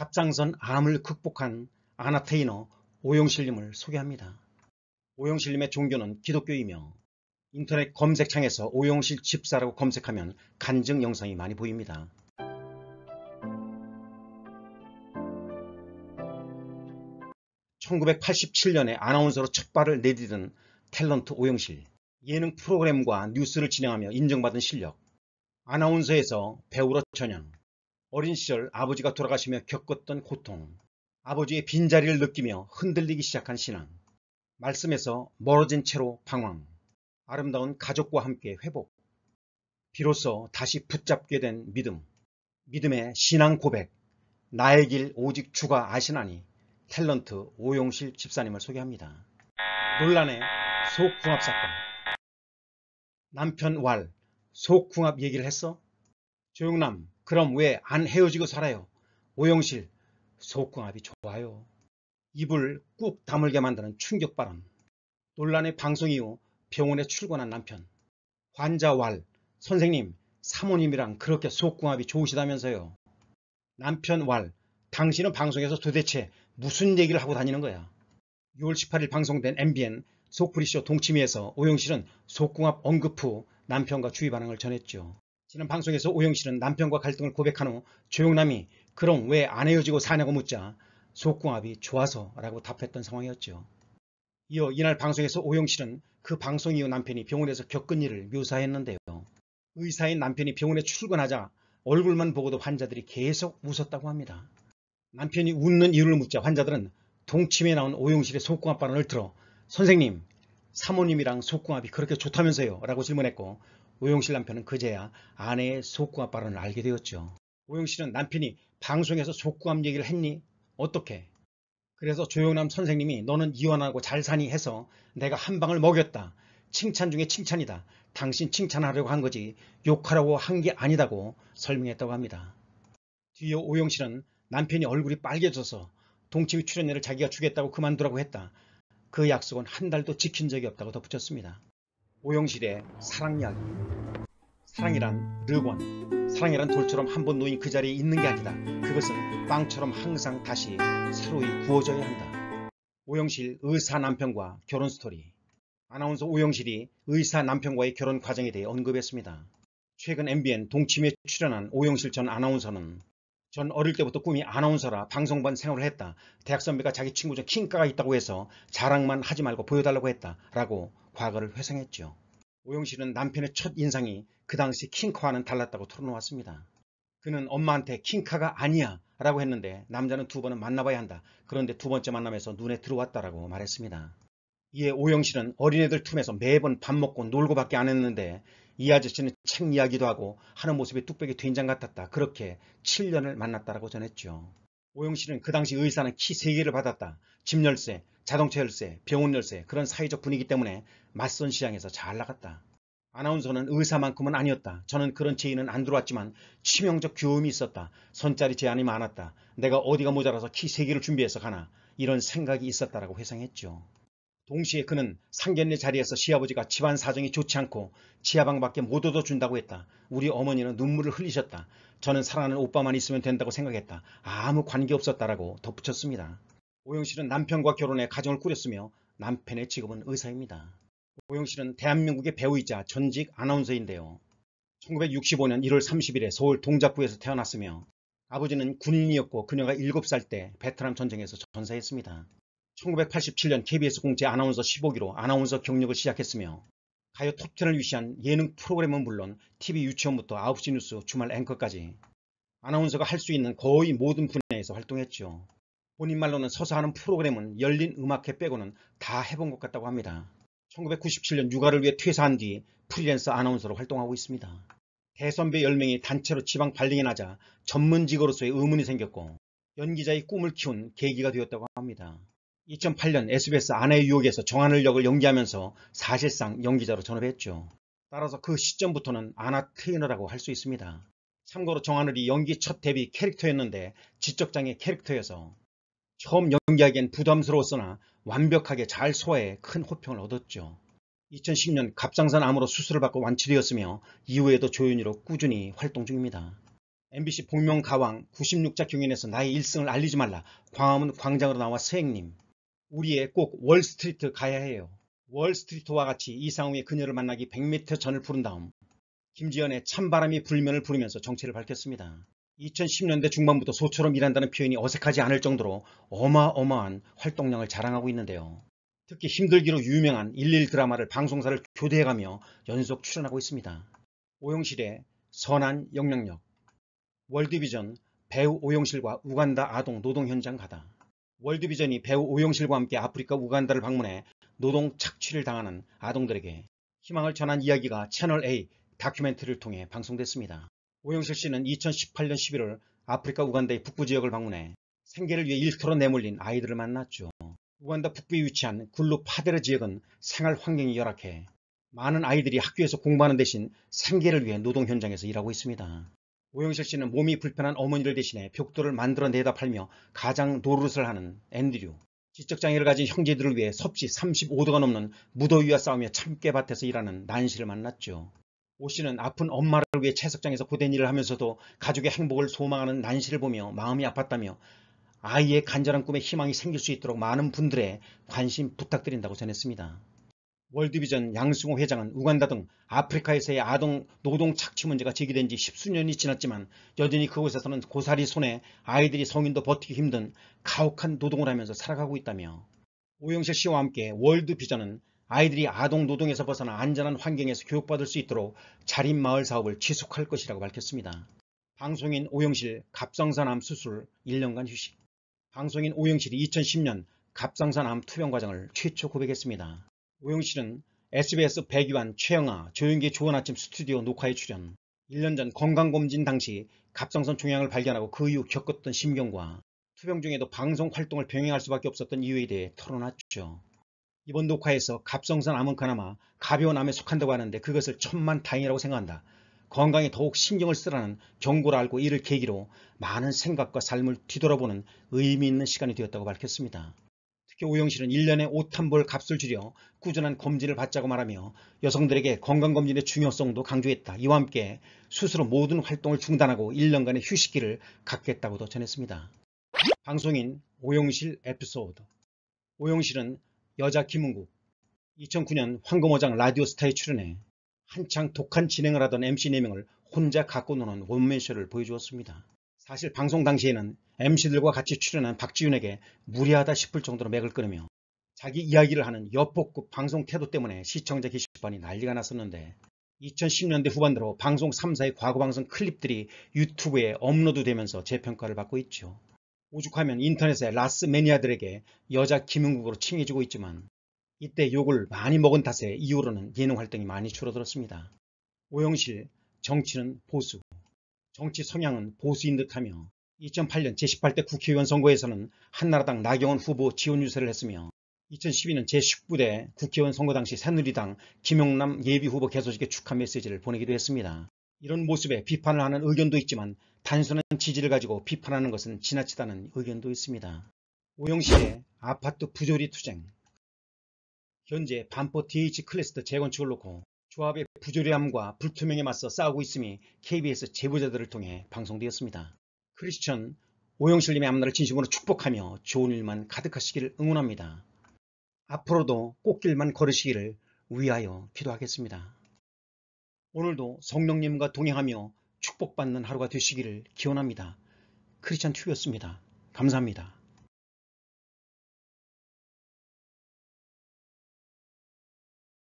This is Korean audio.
갑장선 암을 극복한 아나테이너 오영실님을 소개합니다. 오영실님의 종교는 기독교이며 인터넷 검색창에서 오영실 집사라고 검색하면 간증 영상이 많이 보입니다. (1987년에) 아나운서로 첫 발을 내디딘 탤런트 오영실 예능 프로그램과 뉴스를 진행하며 인정받은 실력 아나운서에서 배우로 전향 어린 시절 아버지가 돌아가시며 겪었던 고통, 아버지의 빈자리를 느끼며 흔들리기 시작한 신앙, 말씀에서 멀어진 채로 방황, 아름다운 가족과 함께 회복, 비로소 다시 붙잡게 된 믿음, 믿음의 신앙 고백, 나의 길 오직 주가 아시나니 탤런트 오용실 집사님을 소개합니다. 논란의 속궁합 사건 남편 왈, 속궁합 얘기를 했어? 조용남, 그럼 왜 안 헤어지고 살아요? 오영실, 속궁합이 좋아요. 입을 꾹 다물게 만드는 충격발언. 논란의 방송 이후 병원에 출근한 남편. 환자왈, 선생님, 사모님이랑 그렇게 속궁합이 좋으시다면서요. 남편 왈, 당신은 방송에서 도대체 무슨 얘기를 하고 다니는 거야. 6월 18일 방송된 MBN 속풀이쇼 동치미에서 오영실은 속궁합 언급 후 남편과 주의 반응을 전했죠. 지난 방송에서 오영 씨는 남편과 갈등을 고백한 후 조용남이 그럼 왜 안 헤어지고 사냐고 묻자 속궁합이 좋아서 라고 답했던 상황이었죠. 이어 이날 방송에서 오영 씨는 그 방송 이후 남편이 병원에서 겪은 일을 묘사했는데요. 의사인 남편이 병원에 출근하자 얼굴만 보고도 환자들이 계속 웃었다고 합니다. 남편이 웃는 이유를 묻자 환자들은 동침에 나온 오용실의 속궁합 발언을 들어 선생님, 사모님이랑 속궁합이 그렇게 좋다면서요 라고 질문했고 오용실 남편은 그제야 아내의 속구합 발언을 알게 되었죠. 오용실은 남편이 방송에서 속구합 얘기를 했니? 어떻게? 그래서 조용남 선생님이 너는 이혼하고 잘 사니 해서 내가 한 방을 먹였다. 칭찬 중에 칭찬이다. 당신 칭찬하려고 한 거지 욕하라고 한 게 아니다고 설명했다고 합니다. 뒤에 오영실은 남편이 얼굴이 빨개져서 동치미 출연료를 자기가 주겠다고 그만두라고 했다. 그 약속은 한 달도 지킨 적이 없다고 덧붙였습니다. 오영실의 사랑 이야기 사랑이란 르건 사랑이란 돌처럼 한 번 놓인 그 자리에 있는 게 아니다 그것은 빵처럼 항상 다시 새로이 구워져야 한다 오영실 의사 남편과 결혼 스토리 아나운서 오영실이 의사 남편과의 결혼 과정에 대해 언급했습니다 최근 MBN 동침에 출연한 오영실 전 아나운서는 전 어릴 때부터 꿈이 아나운서라 방송반 생활을 했다. 대학 선배가 자기 친구 중 킹가가 있다고 해서 자랑만 하지 말고 보여달라고 했다. 라고 과거를 회상했죠. 오영 실은 남편의 첫 인상이 그 당시 킹카와는 달랐다고 털어놓았습니다. 그는 엄마한테 킹카가 아니야 라고 했는데 남자는 두 번은 만나봐야 한다. 그런데 두 번째 만남에서 눈에 들어왔다라고 말했습니다. 이에 오영 씨는 어린애들 틈에서 매번 밥 먹고 놀고 밖에 안 했는데 이 아저씨는 책 이야기도 하고 하는 모습이 뚝배기 된장 같았다. 그렇게 7년을 만났다라고 전했죠. 오영 씨는 그 당시 의사는 키 3개를 받았다. 집 열쇠, 자동차 열쇠, 병원 열쇠 그런 사회적 분위기 때문에 맞선 시장에서 잘 나갔다. 아나운서는 의사만큼은 아니었다. 저는 그런 제의는 안 들어왔지만 치명적 교음이 있었다. 손자리제한이 많았다. 내가 어디가 모자라서 키 3개를 준비해서 가나 이런 생각이 있었다라고 회상했죠. 동시에 그는 상견례 자리에서 시아버지가 집안 사정이 좋지 않고 지하방밖에 못 얻어준다고 했다. 우리 어머니는 눈물을 흘리셨다. 저는 사랑하는 오빠만 있으면 된다고 생각했다. 아무 관계없었다라고 덧붙였습니다. 오영실은 남편과 결혼해 가정을 꾸렸으며 남편의 직업은 의사입니다. 오영실은 대한민국의 배우이자 전직 아나운서인데요. 1965년 1월 30일에 서울 동작구에서 태어났으며 아버지는 군인이었고 그녀가 7살 때 베트남 전쟁에서 전사했습니다. 1987년 KBS 공채 아나운서 15기로 아나운서 경력을 시작했으며 가요 톱텐을 위시한 예능 프로그램은 물론 TV 유치원부터 9시 뉴스 주말 앵커까지 아나운서가 할 수 있는 거의 모든 분야에서 활동했죠. 본인 말로는 서사 하는 프로그램은 열린 음악회 빼고는 다 해본 것 같다고 합니다. 1997년 육아를 위해 퇴사한 뒤 프리랜서 아나운서로 활동하고 있습니다. 대선배 10명이 단체로 지방 발령이 나자 전문직으로서의 의문이 생겼고 연기자의 꿈을 키운 계기가 되었다고 합니다. 2008년 SBS 아내의 유혹에서 정한을 역을 연기하면서 사실상 연기자로 전업했죠. 따라서 그 시점부터는 아나 트이너라고 할 수 있습니다. 참고로 정하늘이 연기 첫 데뷔 캐릭터였는데 지적장애 캐릭터여서 처음 연기하기엔 부담스러웠으나 완벽하게 잘 소화해 큰 호평을 얻었죠. 2010년 갑상선 암으로 수술을 받고 완치되었으며 이후에도 조연으로 꾸준히 활동 중입니다. MBC 복면 가왕 96자 경연에서 나의 일승을 알리지 말라 광화문 광장으로 나와 서행님 우리의 꼭 월스트리트 가야 해요. 월스트리트와 같이 이상우의 그녀를 만나기 100m 전을 부른 다음 김지연의 찬바람이 불면을 부르면서 정체를 밝혔습니다. 2010년대 중반부터 소처럼 일한다는 표현이 어색하지 않을 정도로 어마어마한 활동량을 자랑하고 있는데요. 특히 힘들기로 유명한 11 드라마를 방송사를 교대해가며 연속 출연하고 있습니다. 오용실의 선한 영향력 월드비전 배우 오용실과 우간다 아동 노동 현장 가다 월드비전이 배우 오영실과 함께 아프리카 우간다를 방문해 노동 착취를 당하는 아동들에게 희망을 전한 이야기가 채널A 다큐멘터리를 통해 방송됐습니다. 오영실 씨는 2018년 11월 아프리카 우간다의 북부 지역을 방문해 생계를 위해 일터로 내몰린 아이들을 만났죠. 우간다 북부에 위치한 굴루 파데르 지역은 생활 환경이 열악해 많은 아이들이 학교에서 공부하는 대신 생계를 위해 노동 현장에서 일하고 있습니다. 오영실 씨는 몸이 불편한 어머니를 대신해 벽돌을 만들어내다 팔며 가장 노릇을 하는 앤드류. 지적장애를 가진 형제들을 위해 섭씨 35도가 넘는 무더위와 싸우며 참깨밭에서 일하는 난시를 만났죠. 오 씨는 아픈 엄마를 위해 채석장에서 고된 일을 하면서도 가족의 행복을 소망하는 난시를 보며 마음이 아팠다며 아이의 간절한 꿈에 희망이 생길 수 있도록 많은 분들의 관심 부탁드린다고 전했습니다. 월드비전 양승호 회장은 우간다 등 아프리카에서의 아동 노동 착취 문제가 제기된 지 십수년이 지났지만 여전히 그곳에서는 고사리 손에 아이들이 성인도 버티기 힘든 가혹한 노동을 하면서 살아가고 있다며 오영실 씨와 함께 월드비전은 아이들이 아동 노동에서 벗어나 안전한 환경에서 교육받을 수 있도록 자립마을 사업을 지속할 것이라고 밝혔습니다. 방송인 오영실 갑상선암 수술 1년간 휴식 방송인 오영실이 2010년 갑상선암 투병 과정을 최초 고백했습니다. 오영 씨는 SBS 백이완, 최영아, 조윤기 좋은 아침 스튜디오 녹화에 출연 1년 전 건강검진 당시 갑상선 종양을 발견하고 그 이후 겪었던 심경과 투병 중에도 방송 활동을 병행할 수밖에 없었던 이유에 대해 털어놨죠. 이번 녹화에서 갑상선 암은 그나마 가벼운 암에 속한다고 하는데 그것을 천만 다행이라고 생각한다. 건강에 더욱 신경을 쓰라는 경고를 알고 이를 계기로 많은 생각과 삶을 뒤돌아보는 의미 있는 시간이 되었다고 밝혔습니다. 오영실은 그 1년에 옷한벌 값을 줄여 꾸준한 검진을 받자고 말하며 여성들에게 건강검진의 중요성도 강조했다. 이와 함께 스스로 모든 활동을 중단하고 1년간의 휴식기를 갖겠다고도 전했습니다. 방송인 오영실 에피소드 오영실은 여자 김은국 2009년 황금어장 라디오스타에 출연해 한창 독한 진행을 하던 MC 4명을 혼자 갖고 노는 원맨쇼를 보여주었습니다. 사실 방송 당시에는 MC들과 같이 출연한 박지윤에게 무리하다 싶을 정도로 맥을 끊으며 자기 이야기를 하는 엿복급 방송 태도 때문에 시청자 게시판이 난리가 났었는데 2010년대 후반대로 방송 3사의 과거 방송 클립들이 유튜브에 업로드되면서 재평가를 받고 있죠. 오죽하면 인터넷에 라스 매니아들에게 여자 김흥국으로 칭해지고 있지만 이때 욕을 많이 먹은 탓에 이후로는 예능 활동이 많이 줄어들었습니다. 오영실, 정치는 보수, 정치 성향은 보수인 듯하며 2008년 제18대 국회의원 선거에서는 한나라당 나경원 후보 지원 유세를 했으며 2012년 제19대 국회의원 선거 당시 새누리당 김용남 예비후보 개소식에 축하 메시지를 보내기도 했습니다. 이런 모습에 비판을 하는 의견도 있지만 단순한 지지를 가지고 비판하는 것은 지나치다는 의견도 있습니다. 오영시의 아파트 부조리 투쟁 현재 반포 DH 클래스터 재건축을 놓고 조합의 부조리함과 불투명에 맞서 싸우고 있음이 KBS 제보자들을 통해 방송되었습니다. 크리스천 오영실님의 앞날을 진심으로 축복하며 좋은 일만 가득하시기를 응원합니다. 앞으로도 꽃길만 걸으시기를 위하여 기도하겠습니다. 오늘도 성령님과 동행하며 축복받는 하루가 되시기를 기원합니다. 크리스천 튜였습니다. 감사합니다.